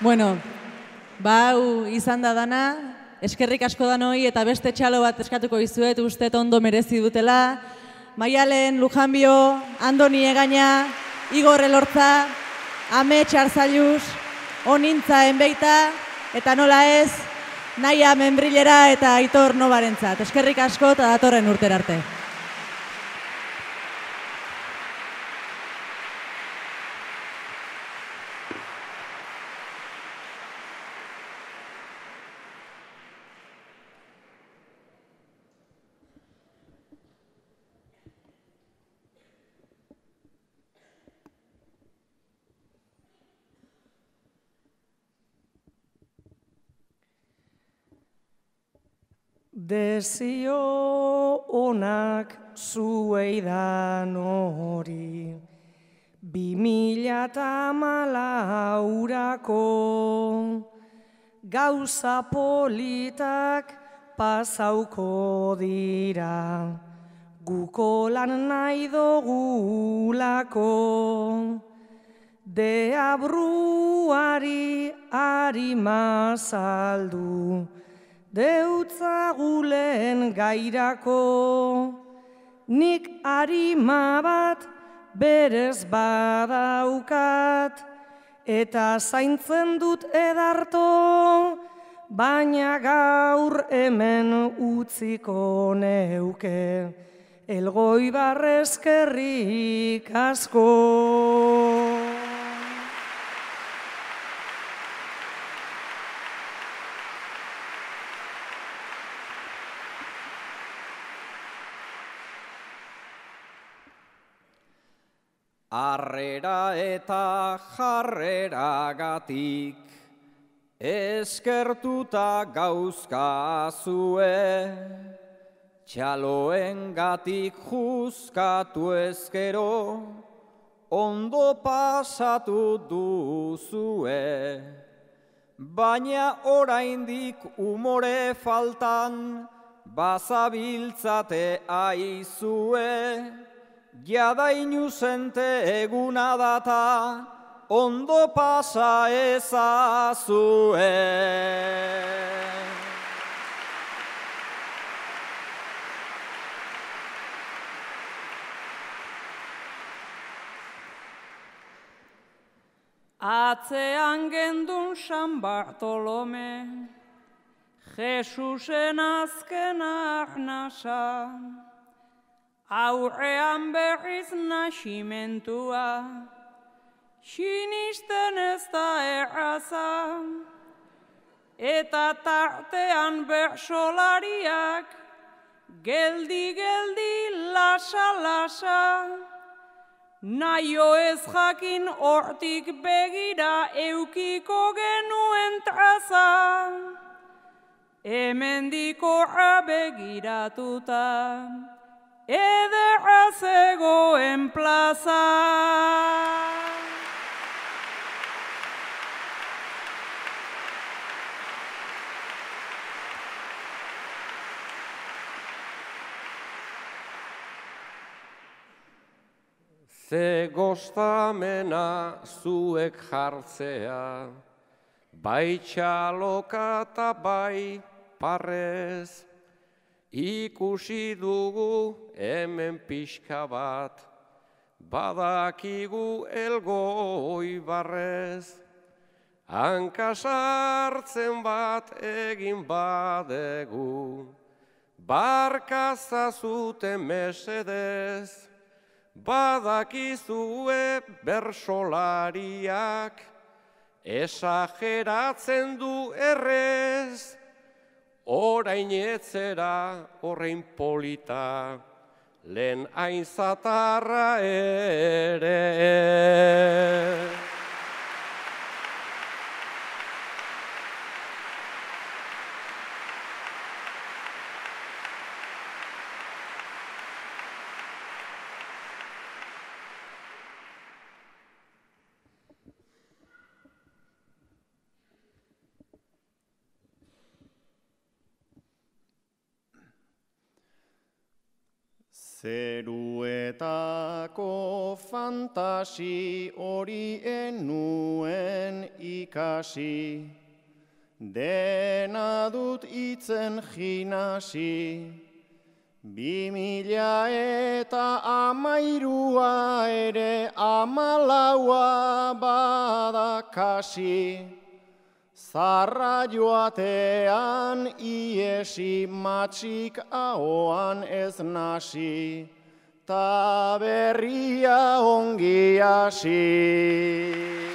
Bueno, bau izan da dana, eskerrik asko da noi eta beste txalo bat eskatuko izuet uste ondo merezi dutela. Maialen, Lujanbio, Andoni Egana, Igor Elortza, Ame Txarzailuz, Onintza Enbeita, eta nola ez, Naia Menbrillera eta Aitor Nobarentzat. Eskerrik asko eta datorren urterarte. arte. Dezio onak zuei da nori, bi mila eta mala gauza politak pasauko dira, guko lan nahi dogulako, de abruari harima deutza gulen gairako, nik harima bat berez badaukat, eta zaintzen dut edarto, baina gaur hemen utziko neuke, elgoi barrezkerrik asko. Arrera eta jarrera gatik, eskertuta gauzka azue, txaloen gatik juzkatu ezkero, ondo pasatu duzue. Baina oraindik umore faltan, bazabiltzate aizue, Jada inuzente eguna data, ondo pasa ezazuen. Atzean gendun San Bartolome, Jesusen azken ahnasa, aurrean berriz nasimentua, sinisten ez da erraza, eta tartean bersolariak geldi-geldi lasa-lasa, Naio ez jakin hortik begira eukiko genuen traza. Hemendiko abegiratuta, ederra zegoen plaza. zuek jartzea, bai txaloka eta bai parrez, ikusi dugu hemen pixka bat, badakigu elgoi barrez, hankasartzen bat egin badegu, barka zuten mesedez, badakizue bersolariak, esageratzen du errez, orain etzera horrein polita, lehen aintzatarra ere. Zeruetako fantasi hori enuen ikasi, dena dut itzen jinasi. Bi mila eta amairua ere amalaua badakasi. Zarra joatean iesi matxik ahoan ez nasi, ta berria ongi hasi.